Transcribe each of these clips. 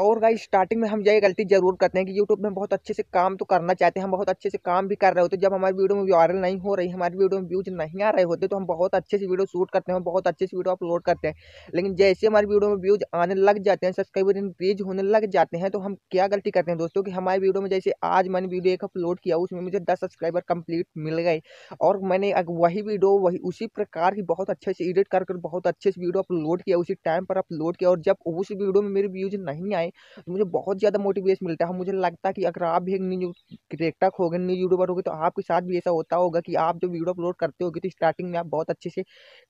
और guys starting में हम ये गलती जरूर करते हैं कि यूट्यूब में बहुत अच्छे से काम तो करना चाहते हैं हम बहुत अच्छे से काम भी कर रहे होते जब हमारी वीडियो में वायरल नहीं हो रही हमारी वीडियो में व्यूज नहीं आ रहे होते तो हम बहुत अच्छे से वीडियो शूट करते हैं बहुत अच्छे से वीडियो अपलोड करते हैं लेकिन जैसे हमारी वीडियो में व्यूज आने लग जाते हैं सब्सक्राइबर इंक्रीज होने लग जाते हैं तो हम क्या गलती करते हैं दोस्तों की हमारी वीडियो में जैसे आज मैंने वीडियो एक अपलोड किया उसमें मुझे दस सब्सक्राइबर कंप्लीट मिल गए और मैंने वही वीडियो वही उसी प्रकार की बहुत अच्छे से एडिट कर बहुत अच्छे से वीडियो अपलोड किया उसी टाइम पर अपलोड किया और जब उस वीडियो में मेरे व्यूज नहीं आए हैं तो मुझे बहुत ज़्यादा मोटिवेशन मिलता है मुझे लगता है कि अगर आप भी एक न्यूज क्रिएटर हो गए न्यूज यूट्यूबर होगे तो आपके साथ भी ऐसा होता होगा कि आप जो वीडियो अपलोड करते होगे तो स्टार्टिंग में आप बहुत अच्छे से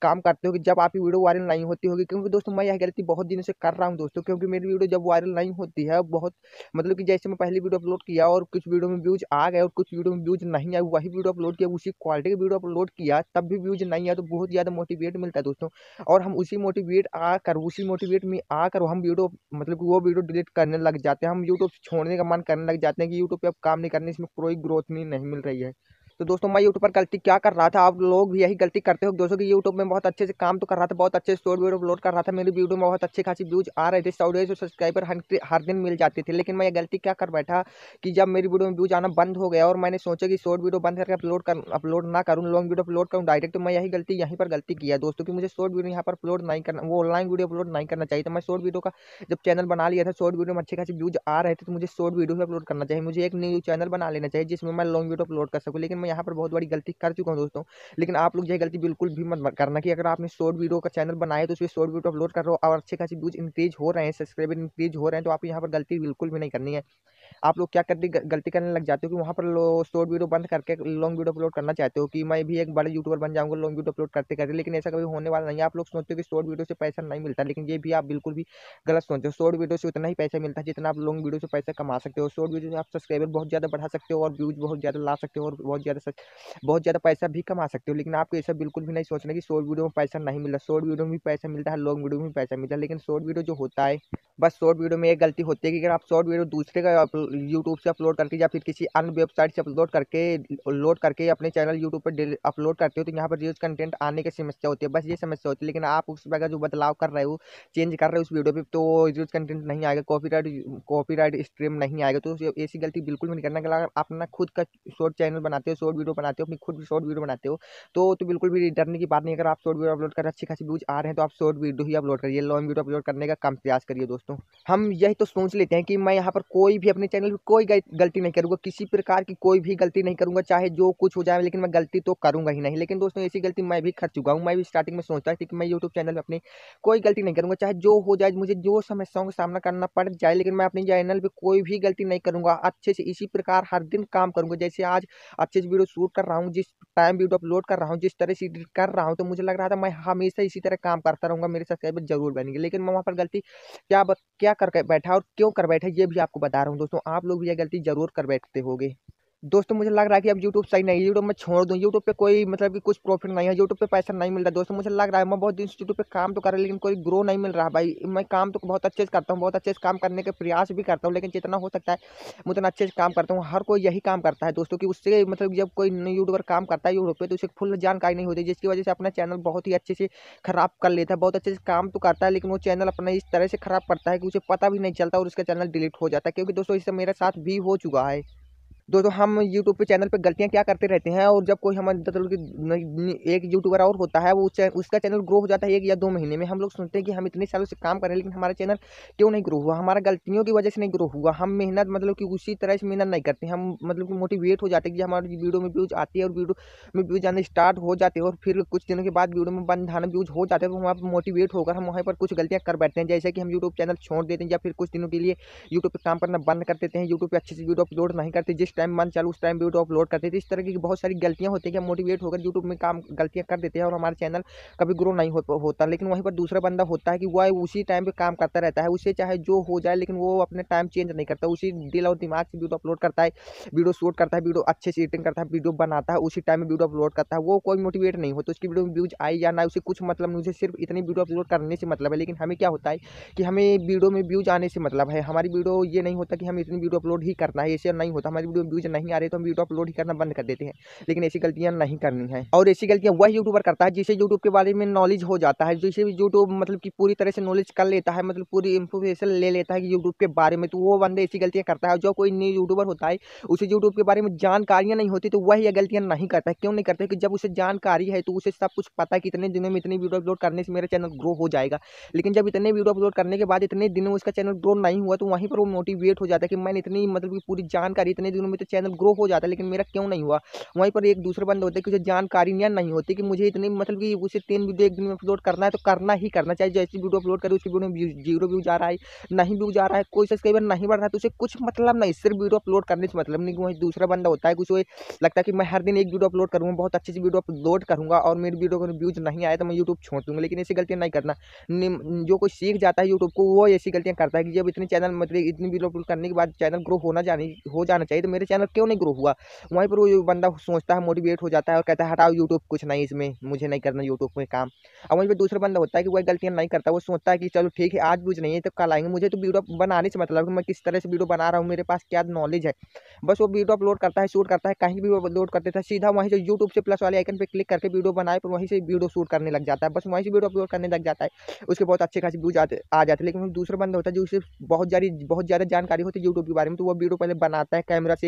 काम करते हो जब आपकी वीडियो वायरल नहीं होती होगी क्योंकि दोस्तों मैं यह गलती बहुत दिनों से कर रहा हूँ दोस्तों क्योंकि मेरी वीडियो जब वायरल नहीं होती है बहुत मतलब कि जैसे मैं पहली वीडियो अपलोड किया और कुछ वीडियो में व्यूज आ गए और कुछ वीडियो में व्यूज नहीं आए वही वीडियो अपलोड किया उसी क्वालिटी की वीडियो अपलोड किया तब भी व्यूज नहीं आया तो बहुत ज़्यादा मोटिवेट मिलता है दोस्तों और हम उसी मोटिवेट आकर उसी मोटिवेट में आकर हम वीडियो मतलब कि वो वीडियो डिलीट करने लग जाते हैं हम यूट्यूब छोड़ने का मन करने लग जाते हैं कि यूट्यूब पर अब काम नहीं करने इसमें कोई ग्रोथ नहीं नहीं मिल रही है तो दोस्तों मैं यूट्यूब पर गलती क्या कर रहा था आप लोग भी यही गलती करते हो दोस्तों कि यूट्यूब में बहुत अच्छे से काम तो कर रहा था बहुत अच्छे से शॉर्ट वीडियो अपलोड कर रहा था मेरी वीडियो में बहुत अच्छी खासी व्यूज आ रहे थे सौ डेढ़ सब्सक्राइबर हर दिन मिल जाते थे लेकिन मैं ये गलती क्या कर बैठा कि जब मेरी वीडियो में व्यूज आना बंद हो गया और मैंने सोचा कि शॉर्ट वीडियो बंद करके अपलोड कर अपलोड ना करूँ लॉन्ग वीडियो अपलोड करूँ डायरेक्ट तो मैं यही गलती यहीं पर गलती किया दोस्तों की मुझे शॉर्ट वीडियो यहाँ पर अपलोड नहीं करना वो ऑनलाइन वीडियो अपलोड नहीं करना चाहिए तो मैं शॉर्ट वीडियो का जब चैनल बना लिया था शॉर्ट वीडियो में अच्छे खासी व्यूज आ रहे थे तो मुझे शॉर्ट वीडियो अपलोड करना चाहिए मुझे एक न्यूज़ चैनल बना लेना चाहिए जिसमें मैं लॉन्ग वीडियो अपलोड कर सकूँ लेकिन मैं मैं यहाँ पर बहुत बड़ी गलती कर चुका हूँ दोस्तों लेकिन आप लोग यह गलती बिल्कुल भी मत करना कि अगर आपने शॉर्ट वीडियो का चैनल बनाया तो उसमें शॉर्ट वीडियो अपलोड कर रहे हो और अच्छे खासी व्यूज इंक्रीज हो रहे हैं सब्सक्राइबर इंक्रीज हो रहे हैं तो आप यहाँ पर गलती बिल्कुल भी नहीं करनी है आप लोग क्या करते गलती करने लग जाते हो कि वहाँ पर शॉर्ट वीडियो बंद करके लॉन्ग वीडियो अपलोड करना चाहते हो कि मैं भी एक बड़े यूट्यूबर बन जाऊँगा लॉन्ग वीडियो अपलोड करते करते लेकिन ऐसा कभी होने वाला नहीं आप लोग सोचते हो कि शॉर्ट वीडियो से पैसा नहीं मिलता लेकिन ये भी आप बिल्कुल भी गलत सोचते हो शॉर्ट वीडियो से उतना ही पैसा मिलता है जितना आप लॉन्ग वीडियो से पैसा कमा सकते हो शॉर्ट वीडियो से आप सब्सक्राइबर बहुत ज़्यादा बढ़ा सकते हो और व्यूज़ बहुत ज़्यादा ला सकते हो और बहुत ज़्यादा बहुत ज़्यादा पैसा भी कमा सकते हो लेकिन आपको ऐसा बिल्कुल भी नहीं सोचना कि शॉर्ट वीडियो में पैसा नहीं मिलता शॉर्ट वीडियो में भी पैसा मिलता है लॉन्ग वीडियो में भी पैसा मिलता है लेकिन शॉर्ट वीडियो जो होता है बस शॉर्ट वीडियो में एक गलती होती है कि अगर आप शॉर्ट वीडियो दूसरे का यूट्यूब से अपलोड करके या फिर किसी अन्य वेबसाइट से अपलोड करके लोड करके अपने चैनल यूट्यूब पर अपलोड करते हो तो यहाँ पर रील्स कंटेंट आने की समस्या होती है बस ये समस्या होती है लेकिन आप उस पर जो बदलाव कर रहे हो चेंज कर रहे हो उस वीडियो पर तो रील्स कंटेंट नहीं आएगा कॉपी राइट स्ट्रीम नहीं आएगा तो ऐसी गलती बिल्कुल भी नहीं करना अगर अपना खुद का शॉर्ट चैनल बनाते हो शॉर्ट वीडियो बनाते हो अपनी खुद शॉर्ट वीडियो बनाते हो तो तो बिल्कुल भी डरने की बात नहीं अगर आप शॉर्ट वीडियो अपलोड कर अच्छी खासी व्यूज आ रहे हैं तो आप शॉर्ट वीडियो ही अपलोड करिए लॉन्ग वीडियो अपलोड करने का कम प्रयास करिए दोस्तों हम यही तो सोच लेते हैं कि मैं यहाँ पर कोई भी अपने चैनल पर कोई गलती नहीं करूँगा किसी प्रकार की कोई भी गलती नहीं करूँगा चाहे जो कुछ हो जाए लेकिन मैं गलती तो करूँगा ही नहीं लेकिन दोस्तों ऐसी गलती मैं भी कर चुका हूँ मैं भी स्टार्टिंग में सोचता था कि मैं यूट्यूब चैनल में अपनी कोई गलती नहीं करूँगा चाहे जो हो जाए मुझे जो समस्याओं का सामना करना पड़ जाए लेकिन मैं अपने चैनल पर कोई भी गलती नहीं करूँगा अच्छे से इसी प्रकार हर दिन काम करूँगा जैसे आज अच्छे से वीडियो शूट कर रहा हूँ जिस टाइम वीडियो अपलोड कर रहा हूँ जिस तरह से एडिट कर रहा हूँ तो मुझे लग रहा था मैं हमेशा इसी तरह काम करता रहूँगा मेरे सब्सक्राइबर जरूर बनेंगे लेकिन मैं वहाँ पर गलती क्या बत क्या कर बैठा और क्यों कर बैठा ये भी आपको बता रहा हूँ दोस्तों आप लोग भी यह गलती ज़रूर कर बैठते होगे दोस्तों मुझे लग रहा है कि अब यूट्यूब सही नहीं है यूट्यूब मैं छोड़ दूँ यूट्यूब पे कोई मतलब कि कुछ प्रॉफिट नहीं है यूट्यूब पे पैसा नहीं मिल रहा दोस्तों मुझे लग रहा है मैं बहुत दिन से यूट्यूब पे काम तो कर रहा लेकिन कोई ग्रो नहीं मिल रहा भाई मैं काम तो बहुत अच्छे से करता हूँ बहुत अच्छे से काम करने के प्रयास भी करता हूँ लेकिन जितना हो सकता है मैं उतना अच्छे से काम करता हूँ हर कोई यही काम करता है दोस्तों की उससे मतलब जब कोई यूट्यूबर काम करता है यूट्यूब पर तो उसे फुल जानकारी नहीं होती जिसकी वजह से अपना चैनल बहुत ही अच्छे से खराब कर लेता है बहुत अच्छे से काम तो करता है लेकिन वो चैनल अपना इस तरह से खराब करता है कि उसे पता भी नहीं चलता और उसका चैनल डिलीट हो जाता है क्योंकि दोस्तों इससे मेरे साथ भी हो चुका है दोस्तों हम यूट्यूब पे चैनल पे गलतियाँ क्या करते रहते हैं और जब कोई हमारे चलो एक यूट्यूबर और होता है वो उसका चैनल ग्रो हो जाता है एक या दो महीने में हम लोग सुनते हैं कि हम इतने सालों से काम करें लेकिन हमारा चैनल क्यों नहीं ग्रो हुआ हमारा गलतियों की वजह से नहीं ग्रो हुआ हम मेहनत मतलब कि उसी तरह से मेहनत नहीं करते हम मतलब कि मोटिवेट हो जाते हैं कि हमारी वीडियो में व्यूज आती है और वीडियो में व्यूज आने स्टार्ट हो जाते हैं और फिर कुछ दिनों के बाद वीडियो में बंधाना व्यूज हो जाते हैं तो वहाँ पर मोटिवेट होकर हम वहाँ पर कुछ गलतियाँ कर बैठते हैं जैसे कि हम यूट्यूब चैनल छोड़ देते हैं या फिर कुछ दिनों के लिए यूट्यूब पर काम करना बंद कर देते हैं यूट्यूब पर अच्छे से वीडियो अपलोड नहीं करते जिस टाइम मन चल उस टाइम वीडियो अपलोड करते थे इस तरह की बहुत सारी गलतियाँ होती है कि मोटिवेट होकर यूट्यूब में काम गलतियाँ कर देते हैं और हमारे चैनल कभी ग्रो नहीं हो होता लेकिन वहीं पर दूसरा बंदा होता है कि वह उसी टाइम पर काम करता रहता है उसे चाहे जो हो जाए लेकिन वो अपने टाइम चेंज नहीं करता उसी दिल और दिमाग से वीडियो अपलोड करता है वीडियो शूट करता है वीडियो अच्छे से एडिटिंग करता है वीडियो बनाता है उसी टाइम में वीडियो अपलोड करता है वो कोई मोटिवेट नहीं होता उसकी वीडियो में व्यूज आए या ना उसे कुछ मतलब नहीं उसे सिर्फ इतनी वीडियो अपलोड करने से मतलब है लेकिन हमें क्या होता है कि हमें वीडियो में व्यूज आने से मतलब है हमारी वीडियो ये नहीं होता कि हमें इतनी वीडियो अपलोड ही करना है ऐसे नहीं होता हमारी वीडियो व्यूज नहीं आ रहे तो हम वीडियो अपलोड ही करना बंद कर देते हैं लेकिन ऐसी गलतियाँ नहीं करनी है और ऐसी गलतियाँ वह यूट्यूबर करता है जिसे यूट्यूब के बारे में नॉलेज हो जाता है जिसे यूट्यूब मतलब कि पूरी तरह से नॉलेज कर लेता है मतलब पूरी इन्फॉर्मेशन ले लेता है यूट्यूब के बारे में तो वो बंदे ऐसी गलतियाँ करता है जो कोई न्यू यूट्यूबर होता है उसे यूट्यूब के बारे में जानकारियाँ नहीं होती तो वह यह गलतियाँ नहीं करता है क्यों नहीं करता है कि जब उसे जानकारी है तो उसे सब कुछ पता है कि इतने दिनों में इतनी वीडियो अपलोड करने से मेरा चैनल ग्रो हो जाएगा लेकिन जब इतने वीडियो अपलोड करने के बाद इतने दिनों में उसका चैनल ग्रो नहीं हुआ तो वहीं पर वो मोटिवेट हो जाता है कि मैंने इतनी मतलब कि पूरी जानकारी इतने दिनों में तो चैनल ग्रो हो जाता लेकिन मेरा क्यों नहीं हुआ वहीं पर एक दूसरे बंद होते कि उसे जानकारी नहीं होती कि मुझे इतनी मतलब कि उसे तीन वीडियो एक दिन में अपलोड करना है तो करना ही करना चाहिए जैसी वीडियो अपलोड करे उसकी वीडियो में जीरो व्यू जा रहा है नहीं व्यू जा रहा है कोई सब्सक्राइबर नहीं बढ़ रहा है तो उसे कुछ मतलब नहीं सिर्फ वीडियो अपलोड करने से मतलब नहीं वहीं दूसरा बंदा होता है कुछ लगता है कि मैं हर दिन एक वीडियो अपलोड करूँगा बहुत अच्छी सी वीडियो अपलोड करूँगा और मेरी वीडियो का व्यूज नहीं आया तो मैं यूट्यूब छोड़ दूँगा लेकिन ऐसी गलतियाँ नहीं करना जो कोई सीख जाता है यूट्यूब को वो ऐसी गलतियाँ करता है कि जब इतने चैनल मतलब इतनी वीडियो अपलोड करने के बाद चैनल ग्रो होना जाने हो जाना चाहिए तो मेरे चैनल क्यों नहीं ग्रो हुआ वहीं पर वो बंदा सोचता है मोटिवेट हो जाता है और कहता है हटाओ यूट्यूब कुछ नहीं इसमें मुझे नहीं करना यूट्यूब में काम और वहीं पर दूसरा बंदा होता है कि वह गलतियाँ नहीं करता वो सोचता है कि चलो ठीक है आज व्यूज नहीं है तो कल आएंगे मुझे तो वीडियो बनाने से मतलब मैं किस तरह से वीडियो बना रहा हूँ मेरे पास क्या नॉलेज है बस वो वीडियो अपलोड करता है शूट करता है कहीं भी अपलोड करते थे सीधा वहीं से यूट्यूब से प्लस वाले आइकन पर क्लिक करके वीडियो बनाए पर वहीं से वीडियो शूट करने लग जाता है बस वहीं से वीडियो अपलोड करने लग जाता है उसके बहुत अच्छे खासी व्यूज आते आ जाते लेकिन दूसरा बंदा होता है जो उसे बहुत ज़्यादा बहुत ज़्यादा जानकारी होती है यूट्यूब के बारे में तो वो वीडियो पहले बनाता है कैमरा से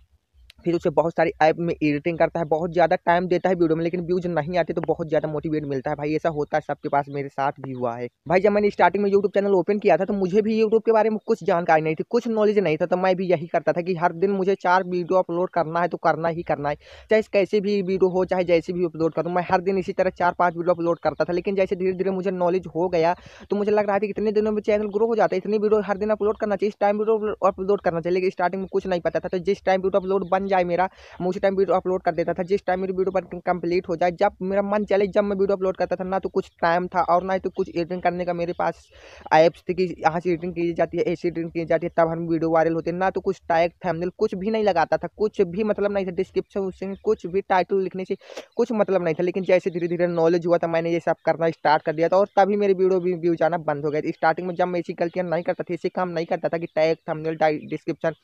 फिर उसे बहुत सारी ऐप में एडिटिंग करता है बहुत ज़्यादा टाइम देता है वीडियो में लेकिन व्यूज नहीं आते तो बहुत ज़्यादा मोटिवेट मिलता है भाई ऐसा होता है सबके पास मेरे साथ भी हुआ है भाई जब मैंने स्टार्टिंग में यूट्यूब चैनल ओपन किया था तो मुझे भी यूट्यूब के बारे में कुछ जानकारी नहीं थी कुछ नॉलेज नहीं था तो मैं भी यही करता था कि हर दिन मुझे चार वीडियो अपलोड करना है तो करना ही करना है चाहे कैसे भी वीडियो हो चाहे जैसे भी अपलोड करूँ मैं हर दिन इसी तरह चार पाँच वीडियो अपलोड करता था लेकिन जैसे धीरे धीरे मुझे नॉलेज हो गया तो मुझे लग रहा था कि इतने दिनों में चैनल ग्रो हो जाता है इतनी वीडियो हर दिन अपलोड करना चाहिए इस टाइम वीडियो अपलोड करना चाहिए लेकिन स्टार्टिंग में कुछ नहीं पता था तो जिस टाइम वीडियो अपलोड बन जाए मेरा मैं उसी टाइम वीडियो अपलोड कर देता था जिस टाइम मेरी वीडियो पर कंप्लीट हो जाए जब मेरा मन चले जब मैं वीडियो अपलोड करता था ना तो कुछ टाइम था और ना ही तो कुछ एडिटिंग करने का मेरे पास ऐप्स थी कि यहाँ से एडिटिंग की जाती है ऐसी एडिटिंग की जाती है तब हम वीडियो वायरल होते ना तो कुछ टैग था कुछ भी नहीं लगाता था कुछ भी मतलब नहीं था डिस्क्रिप्शन कुछ भी टाइटल लिखने से कुछ मतलब नहीं था लेकिन जैसे धीरे धीरे नॉलेज हुआ था मैंने ये सब करना स्टार्ट कर दिया था और तभी मेरी वीडियो भी व्यू जाना बंद हो गया स्टार्टिंग में जब मैं ऐसी गलतियाँ नहीं करता था ऐसे काम नहीं करता था कि tag thumbnail description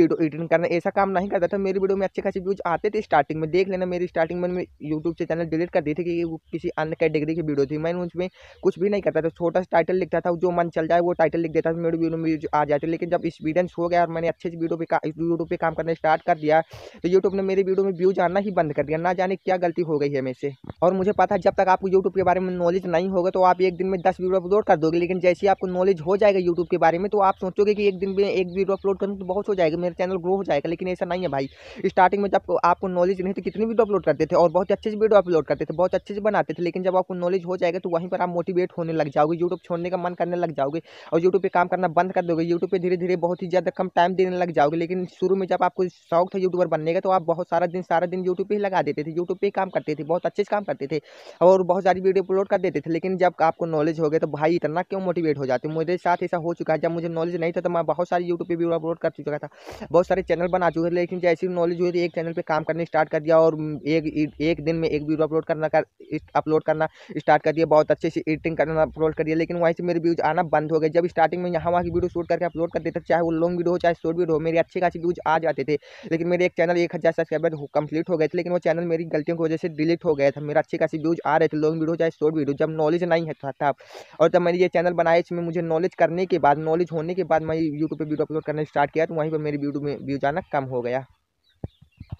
video editing करना ऐसा काम नहीं करता था मेरी वीडियो में अच्छे खासे व्यूज आते थे स्टार्टिंग में देख लेना मेरी स्टार्टिंग में यूट्यूब से चैनल डिलीट कर दी थी कि वो किसी अन्य कैटेगरी की वीडियो थी मैंने उसमें कुछ भी नहीं करता था छोटा सा टाइटल लिखता था जो मन चल जाए वो टाइटल लिख देता था मेरी वीडियो में आ जाते लेकिन जब एक्सपीरियंस हो गया और मैंने अच्छे से वीडियो पे यूट्यूब पर काम करने स्टार्ट कर दिया तो यूट्यूब ने मेरी वीडियो में व्यूज आना ही बंद कर दिया ना जाने क्या गलती हो गई है मेरे से और मुझे पता है जब तक आपको यूट्यूब के बारे में नॉलेज नहीं होगा तो आप एक दिन में दस वीडियो अपलोड कर दोगे लेकिन जैसे ही आपको नॉलेज हो जाएगा यूट्यूब के बारे में तो आप सोचोगे कि एक दिन में एक वीडियो अपलोड करूँ तो बहुत हो जाएगा मेरा चैनल ग्रो हो जाएगा लेकिन ऐसा नहीं है भाई स्टार्टिंग में जब आपको नॉलेज नहीं थी कितनी वीडियो अपलोड करते थे और बहुत अच्छे से वीडियो अपलोड करते थे बहुत अच्छे से बनाते थे लेकिन जब आपको नॉलेज हो जाएगा तो वहीं पर आप मोटिवेट होने लग जाओगे यूट्यूब छोड़ने का मन करने लग जाओगे और यूट्यूब पर काम करना बंद कर दोगे यूट्यूब पर धीरे धीरे बहुत ही ज़्यादा कम टाइम देने लग जाओगे लेकिन शुरू में जब आपको शौक था यूट्यूबर बनने का तो आप बहुत सारा दिन सारा दिन यूट्यूब पर ही लगा देते थे यूट्यूब पर ही काम करते थे बहुत अच्छे से काम करते थे और बहुत सारी वीडियो अपलोड कर देते थे लेकिन जब आपको नॉलेज हो गया तो भाई इतना क्यों मोटिवेट हो जाते मेरे साथ ऐसा हो चुका है जब मुझे नॉलेज नहीं था तो मैं बहुत सारी यूट्यूब पर वीडियो अपलोड कर चुका था बहुत सारे चैनल बना चुके थे लेकिन जैसे मैसिव नॉलेज हुई थी एक चैनल पे काम करने स्टार्ट कर दिया और एक एक दिन में एक वीडियो अपलोड करना कर अपलोड करना स्टार्ट कर दिया बहुत अच्छे से एडिटिंग करना अपलोड कर दिया लेकिन वहीं से मेरे व्यूज आना बंद हो गए जब स्टार्टिंग में यहाँ वहाँ की वीडियो शूट करके अपलोड कर देता चाहे वो लॉन्ग वीडियो हो चाहे शॉर्ट वीडियो हो मेरे अच्छे खासी व्यूज आ जाते थे लेकिन मेरे एक चैनल एक हज़ार सब्सक्राइबर कंप्लीट हो गए थे लेकिन वो चैनल मेरी गलतियों की वजह से डिलीट हो गया था मेरा अच्छे खासी व्यूज आ रहे थे लॉन्ग वीडियो चाहे शॉर्ट वीडियो जब नॉलेज नहीं था, था और जब मैंने ये चैनल बनाया इसमें मुझे नॉलेज करने के बाद नॉलेज होने के बाद मैं यूट्यूब पर वीडियो अपलोड करना स्टार्ट किया तो वहीं पर मेरी वीडियो में व्यूज आना कम हो गया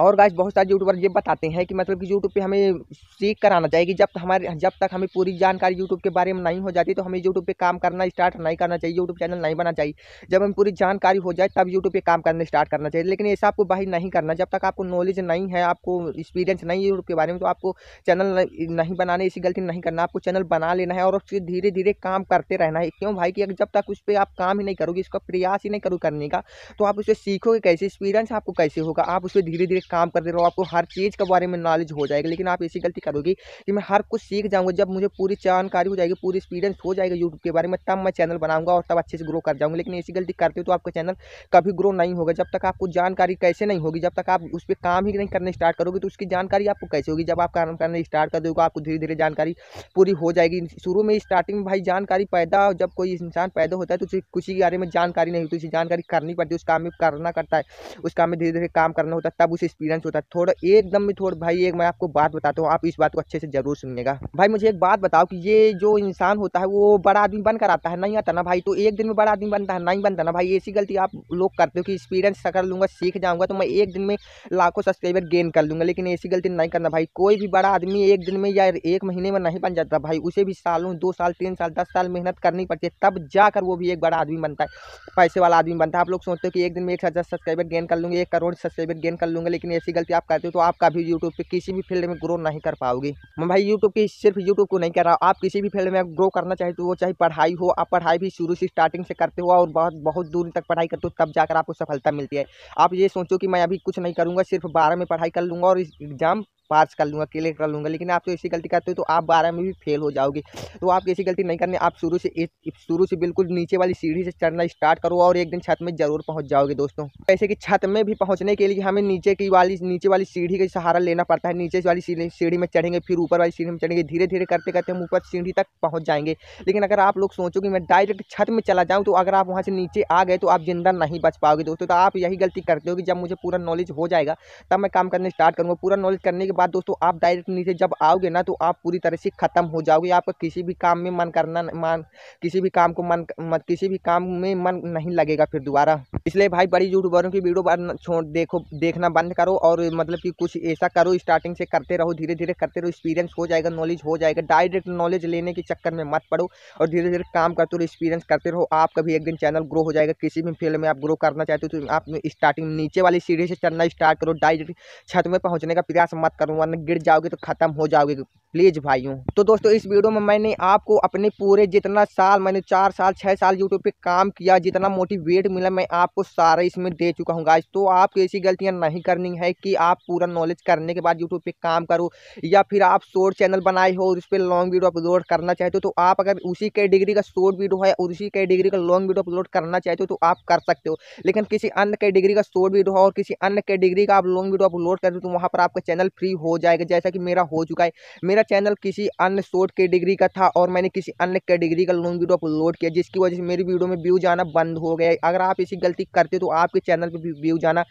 और गाइस बहुत सारे यूट्यूबर ये बताते हैं कि मतलब कि यूट्यूब पे हमें सीख कर आना चाहिए कि जब हमारे जब तक हमें पूरी जानकारी यूट्यूब के बारे में नहीं हो जाती तो हमें यूट्यूब पे काम करना स्टार्ट नहीं करना चाहिए यूट्यूब चैनल नहीं बनाना चाहिए जब हमें पूरी जानकारी हो जाए तब यूट्यूब पर काम करना स्टार्ट करना चाहिए लेकिन ऐसा आपको बाहर नहीं करना जब तक आपको नॉलेज नहीं है आपको एक्सपीरियंस नहीं है यूट्यूब के बारे में तो आपको चैनल नहीं बनाने ऐसी गलती नहीं करना आपको चैनल बना लेना है और फिर धीरे धीरे काम करते रहना है क्यों भाई कि जब तक उस पर आप काम ही नहीं करोगे इसका प्रयास ही नहीं करो करने का तो आप उसे सीखोगे कैसे एक्सपीरियंस आपको कैसे होगा आप उसे धीरे धीरे फिर एक काम कर दे आपको हर चीज़ के बारे में नॉलेज हो जाएगा लेकिन आप ऐसी गलती करोगे कि मैं हर कुछ सीख जाऊँगा जब मुझे पूरी जानकारी हो जाएगी पूरी एक्सपीरियंस हो जाएगा यूट्यूब के बारे में तब मैं चैनल बनाऊंगा और तब अच्छे से ग्रो कर जाऊँगा लेकिन ऐसी गलती करते हो तो आपका चैनल कभी ग्रो नहीं होगा जब तक आपको जानकारी कैसे नहीं होगी जब तक आप उस पर काम ही नहीं करने स्टार्ट करोगे तो उसकी जानकारी आपको कैसे होगी जब आप काम करना स्टार्ट कर दोगे आपको धीरे धीरे जानकारी पूरी हो जाएगी शुरू में स्टार्टिंग में भाई जानकारी पैदा जब कोई इंसान पैदा होता है तो उसे किसी के बारे में जानकारी नहीं होती उसे जानकारी करनी पड़ती उस काम में करना करता है उस काम में धीरे धीरे काम करना होता है तब उसे एक्सपीरियंस होता है थोड़ा एकदम भी थोड़ा भाई एक मैं आपको बात बताता हूँ आप इस बात को अच्छे से ज़रूर सुनिएगा भाई मुझे एक बात बताओ कि ये जो इंसान होता है वो बड़ा आदमी बनकर आता है नहीं आता ना भाई तो एक दिन में बड़ा आदमी बनता है नहीं बनता ना भाई ऐसी गलती आप लोग करते हो कि एक्सपीरियंस कर लूँगा सीख जाऊँगा तो मैं एक दिन में लाखों सब्सक्राइबर गेन कर लूँगा लेकिन ऐसी गलती नहीं करना भाई कोई भी बड़ा आदमी एक दिन में या एक महीने में नहीं बन जाता भाई उसे भी सालों दो साल तीन साल दस साल मेहनत करनी पड़ती है तब जाकर वो भी एक बड़ा आदमी बनता है पैसे वाला आदमी बनता है आप लोग सोचते हो कि एक दिन में एक हज़ार सब्सक्राइबर गेन कर लूँगा एक करोड़ सब्सक्राइबर गेन कर लूँगा लेकिन ऐसी गलती आप करते हो तो आप कभी यूट्यूब पे किसी भी फील्ड में ग्रो नहीं कर पाओगे मैं भाई यूट्यूब की सिर्फ यूट्यूब को नहीं कर रहा आप किसी भी फील्ड में ग्रो करना चाहते हो चाहे पढ़ाई हो आप पढ़ाई भी शुरू से स्टार्टिंग से करते हो और बहुत बहुत दूर तक पढ़ाई करते हो तब जाकर आपको सफलता मिलती है आप ये सोचो कि मैं अभी कुछ नहीं करूँगा सिर्फ बारह में पढ़ाई कर लूँगा और एग्जाम पास कर लूँगा क्लियर कर लूँगा लेकिन आप तो ऐसी गलती करते हो तो आप बारह में भी फेल हो जाओगे तो आप ऐसी गलती नहीं करनी आप शुरू से शुरू से बिल्कुल नीचे वाली सीढ़ी से चढ़ना स्टार्ट करो और एक दिन छत में ज़रूर पहुँच जाओगे दोस्तों जैसे कि छत में भी पहुँचने के लिए हमें नीचे की वाली नीचे वाली सीढ़ी का सहारा लेना पड़ता है नीचे वाली सीढ़ी में चढ़ेंगे फिर ऊपर वाली सीढ़ी में चढ़ेंगे धीरे धीरे करते करते हम ऊपर सीढ़ी तक पहुँच जाएंगे लेकिन अगर आप लोग सोचो कि मैं डायरेक्ट छत में चला जाऊँ तो अगर आप वहाँ से नीचे आ गए तो आप जिंदा नहीं बच पाओगे दोस्तों तो आप यही गलती करते हो कि जब मुझे पूरा नॉलेज हो जाएगा तब मैं काम करने स्टार्ट करूँगा पूरा नॉलेज करने के बाद दोस्तों आप डायरेक्ट नीचे जब आओगे ना तो आप पूरी तरह से ख़त्म हो जाओगे आपका किसी भी काम में मन करना मन किसी भी काम को मन, किसी भी काम में मन नहीं लगेगा फिर दोबारा इसलिए भाई बड़ी यूट्यूबरों की वीडियो छोड़ देखो देखना बंद करो और मतलब कि कुछ ऐसा करो स्टार्टिंग से करते रहो धीरे धीरे करते रहो एक्सपीरियंस हो जाएगा नॉलेज हो जाएगा डायरेक्ट नॉलेज लेने के चक्कर में मत पड़ो और धीरे धीरे काम करते रहो एक्सपीरियंस करते रहो आपका भी एक दिन चैनल ग्रो हो जाएगा किसी भी फील्ड में आप ग्रो करना चाहते हो तो आप स्टार्टिंग नीचे वाली सीढ़ी से चढ़ना स्टार्ट करो डायरेक्ट छत में पहुँचने का प्रयास मत करो कहीं गिर जाओगे तो ख़त्म हो जाओगे प्लीज़ भाइयों तो दोस्तों इस वीडियो में मैंने आपको अपने पूरे जितना साल मैंने चार साल छः साल यूट्यूब पे काम किया जितना मोटिवेट मिला मैं आपको सारा इसमें दे चुका हूँ गाइज तो आपको ऐसी गलतियाँ नहीं करनी है कि आप पूरा नॉलेज करने के बाद यूट्यूब पर काम करो या फिर आप शॉर्ट चैनल बनाए हो और उस पर लॉन्ग वीडियो अपलोड करना चाहते हो तो आप अगर उसी कैटेगरी का शॉर्ट वीडियो है और उसी कैटेगरी का लॉन्ग वीडियो अपलोड करना चाहते हो तो आप कर सकते हो लेकिन किसी अन्य कैटेगरी का शॉर्ट वीडियो और किसी अन्य कैटेगरी का आप लॉन्ग वीडियो अपलोड कर हो तो वहाँ पर आपका चैनल फ्री हो जाएगा जैसा कि मेरा हो चुका है मेरा चैनल किसी अन्य शॉर्ट डिग्री का था और मैंने किसी अन्य कैटेगरी का लॉन्ग वीडियो अपलोड किया जिसकी वजह से मेरी वीडियो में व्यूज आना बंद हो गया अगर आप इसी गलती करते तो आपके चैनल पर व्यूज आना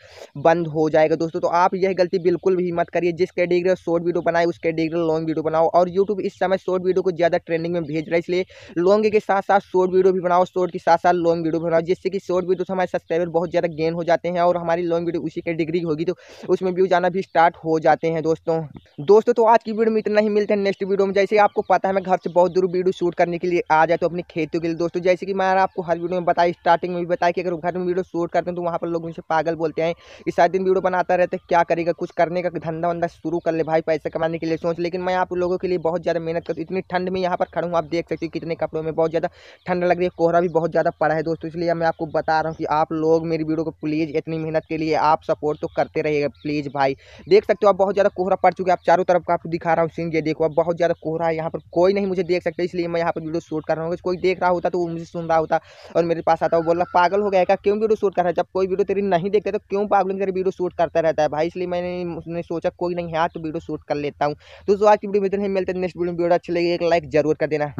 बंद हो जाएगा दोस्तों तो आप यह गलती बिल्कुल भी मत करिए जिस कैटेगरी का शॉर्ट वीडियो बनाए उस कैटेगरी लॉन्ग वीडियो बनाओ और यूट्यूब इस समय शॉर्ट वीडियो को ज़्यादा ट्रेंडिंग में भेज रहा है इसलिए लॉन्ग के साथ साथ शॉर्ट वीडियो भी बनाओ शॉर्ट के साथ साथ लॉन्ग वीडियो बनाओ जिससे कि शॉर्ट वीडियो से हमारे सब्सक्राइबर बहुत ज़्यादा गेन हो जाते हैं और हमारी लॉन्ग वीडियो उसी कैटेगरी होगी तो उसमें व्यूज आना भी स्टार्ट हो जाते हैं दोस्तों दोस्तों तो आज की वीडियो में इतना ही मिलते हैं नेक्स्ट वीडियो में जैसे आपको पता है मैं घर से बहुत दूर वीडियो शूट करने के लिए आ जाए तो अपनी खेतों के लिए दोस्तों जैसे कि मैं आपको हर वीडियो में बताया स्टार्टिंग में भी बताया कि अगर घर में वीडियो शूट करते हैं तो वहाँ पर लोग मुझे पागल बोलते हैं कि दिन वीडियो बनाता रहते क्या करेगा कुछ करने का धंधा वंधा शुरू कर ले भाई पैसे कमाने के लिए सोच लेकिन मैं आप लोगों के लिए बहुत ज़्यादा मेहनत करती हूँ इतनी ठंड में यहाँ पर खड़ा हूँ आप देख सकते हो कितने कपड़ों में बहुत ज़्यादा ठंड लग रही है कोहरा भी बहुत ज़्यादा पड़ा है दोस्तों इसलिए मैं आपको बता रहा हूँ कि आप लोग मेरी वीडियो को प्लीज़ इतनी मेहनत के लिए आप सपोर्ट तो करते रहिएगा प्लीज़ भाई देख सकते हो आप बहुत ज़्यादा कोहरा पड़ चुका है आप चारों तरफ का आपको दिखा रहा हूँ सीन देखो अब बहुत ज़्यादा कोहरा है यहाँ पर कोई नहीं मुझे देख सकता इसलिए मैं यहाँ पर वीडियो शूट कर रहा हूँ कोई देख रहा होता तो वो मुझे सुन रहा होता और मेरे पास आता वो बोल रहा पागल हो गया क्या क्यों वीडियो शूट कर रहा है जब कोई वीडियो तेरी नहीं देखता तो क्यों पागल तेरे वीडियो शूट करता रहता है भाई इसलिए मैंने सोचा कोई नहीं है तो वीडियो शूट कर लेता हूँ दोस्तों आज की वीडियो मिलते हैं मिलते हैं नेक्स्ट वीडियो वीडियो अच्छी लगी एक लाइक जरूर कर देना